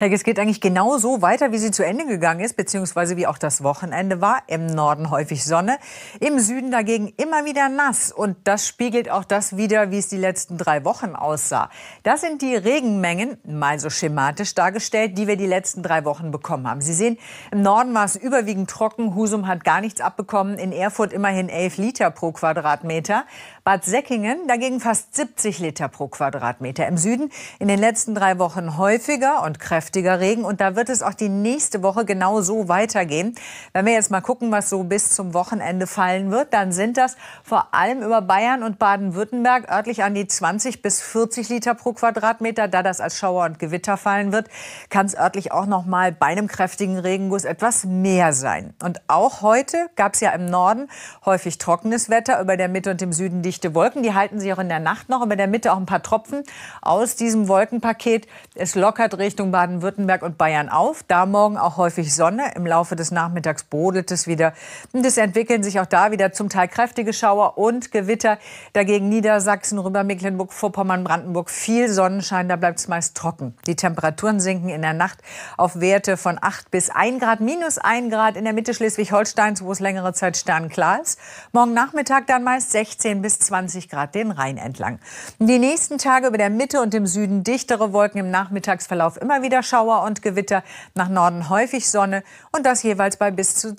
Herr, es geht eigentlich genau so weiter, wie sie zu Ende gegangen ist, beziehungsweise wie auch das Wochenende war. Im Norden häufig Sonne, im Süden dagegen immer wieder nass. Und das spiegelt auch das wieder, wie es die letzten drei Wochen aussah. Das sind die Regenmengen, mal so schematisch dargestellt, die wir die letzten drei Wochen bekommen haben. Sie sehen, im Norden war es überwiegend trocken. Husum hat gar nichts abbekommen. In Erfurt immerhin 11 Liter pro Quadratmeter. Bad Säckingen dagegen fast 70 Liter pro Quadratmeter. Im Süden in den letzten drei Wochen häufiger und kräftiger heftiger Regen. Und da wird es auch die nächste Woche genau so weitergehen. Wenn wir jetzt mal gucken, was so bis zum Wochenende fallen wird, dann sind das vor allem über Bayern und Baden-Württemberg örtlich an die 20 bis 40 Liter pro Quadratmeter. Da das als Schauer und Gewitter fallen wird, kann es örtlich auch noch mal bei einem kräftigen Regenguss etwas mehr sein. Und auch heute gab es ja im Norden häufig trockenes Wetter, über der Mitte und im Süden dichte Wolken. Die halten sich auch in der Nacht noch, über der Mitte auch ein paar Tropfen aus diesem Wolkenpaket. Es lockert Richtung Baden-Württemberg Baden-Württemberg und Bayern auf. Da morgen auch häufig Sonne. Im Laufe des Nachmittags brodelt es wieder. Und es entwickeln sich auch da wieder zum Teil kräftige Schauer und Gewitter. Dagegen Niedersachsen, rüber Mecklenburg, Vorpommern, Brandenburg. Viel Sonnenschein, da bleibt es meist trocken. Die Temperaturen sinken in der Nacht auf Werte von 8 bis 1 Grad, minus 1 Grad in der Mitte Schleswig-Holsteins, wo es längere Zeit sternklar ist. Morgen Nachmittag dann meist 16 bis 20 Grad den Rhein entlang. Die nächsten Tage über der Mitte und im Süden dichtere Wolken im Nachmittagsverlauf immer wieder Schauer und Gewitter, nach Norden häufig Sonne und das jeweils bei bis zu